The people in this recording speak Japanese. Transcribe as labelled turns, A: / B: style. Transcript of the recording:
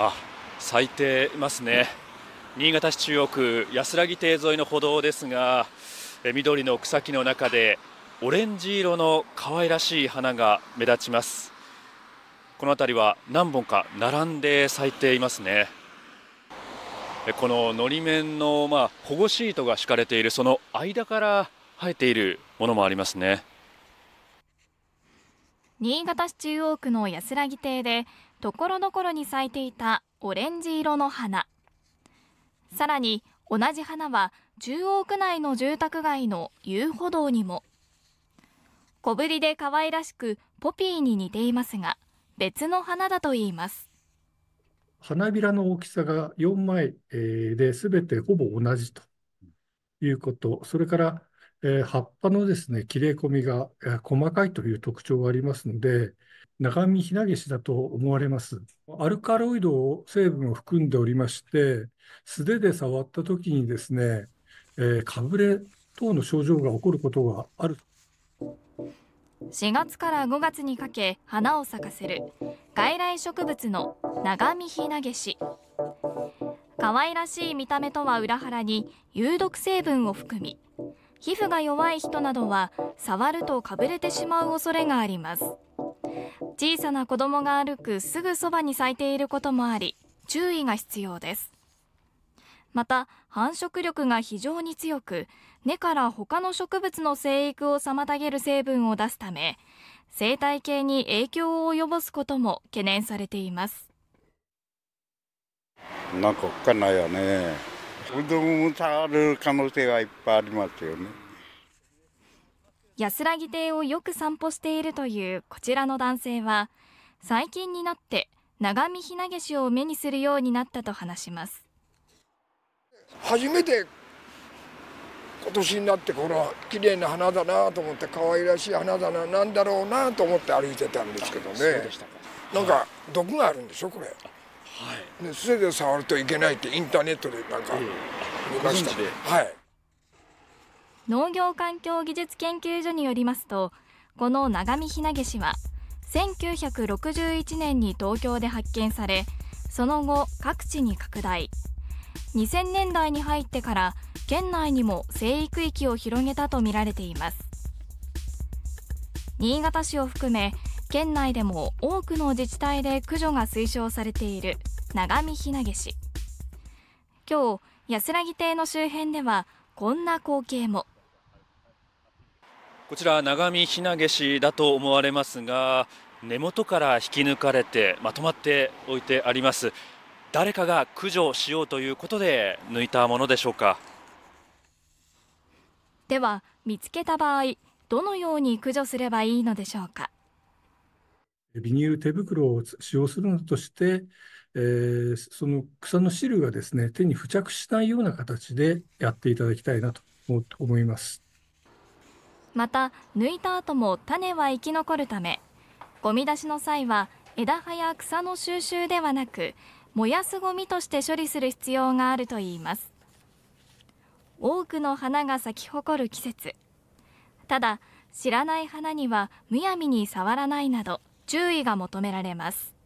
A: あ咲いていますね、新潟市中央区安らぎ亭沿いの歩道ですが緑の草木の中でオレンジ色の可愛らしい花が目立ちますこの辺りは何本か並んで咲いていますねこのの面のまあ保護シートが敷かれているその間から生えているものもありますね
B: 新潟市中央区の安らぎ亭でところどころに咲いていたオレンジ色の花さらに同じ花は中央区内の住宅街の遊歩道にも小ぶりで可愛らしくポピーに似ていますが別の花だといいます
C: 花びらの大きさが4枚で全てほぼ同じということそれからえー、葉っぱのですね、切れ込みが、細かいという特徴がありますので、長見ひなげしだと思われます。アルカロイド成分を含んでおりまして、素手で触った時にですね、えー、かぶれ等の症状が起こることがある。
B: 4月から5月にかけ花を咲かせる外来植物の長見ひなげし。可愛らしい見た目とは裏腹に有毒成分を含み皮膚が弱い人などは触るとかぶれてしまう恐れがあります小さな子供が歩くすぐそばに咲いていることもあり注意が必要ですまた繁殖力が非常に強く根から他の植物の生育を妨げる成分を出すため生態系に影響を及ぼすことも懸念されています
A: なんかおっかないよね子供んをる可能性はいっぱいありますよね。
B: 安らぎ亭をよく散歩しているというこちらの男性は、最近になって長見ひなげしを目にするようになったと話します。
C: 初めて今年になってこの綺麗な花だなと思って可愛らしい花だななんだろうなと思って歩いてたんですけどねなんか毒があるんでしょこれで素手で触るといけないってインターネットでなんか見ました、はい、
B: 農業環境技術研究所によりますとこの長見ひなげしは1961年に東京で発見されその後各地に拡大2000年代に入ってから県内にも生育域を広げたとみられています新潟市を含め県内でも多くの自治体で駆除が推奨されている長見ひなげし今日安らぎ亭の周辺ではこんな光景も
A: こちら長見ひなげしだと思われますが根元から引き抜かれてまとまって置いてあります誰かが駆除しようということで抜いたものでしょうか
B: では見つけた場合どのように駆除すればいいのでしょうか
C: ビニール手袋を使用するのとして、えー、その草の汁がですね手に付着しないような形でやっていただきたいなと思います
B: また抜いた後も種は生き残るためゴミ出しの際は枝葉や草の収集ではなく燃やすゴミとして処理する必要があるといいます多くの花が咲き誇る季節ただ知らない花にはむやみに触らないなど注意が求められます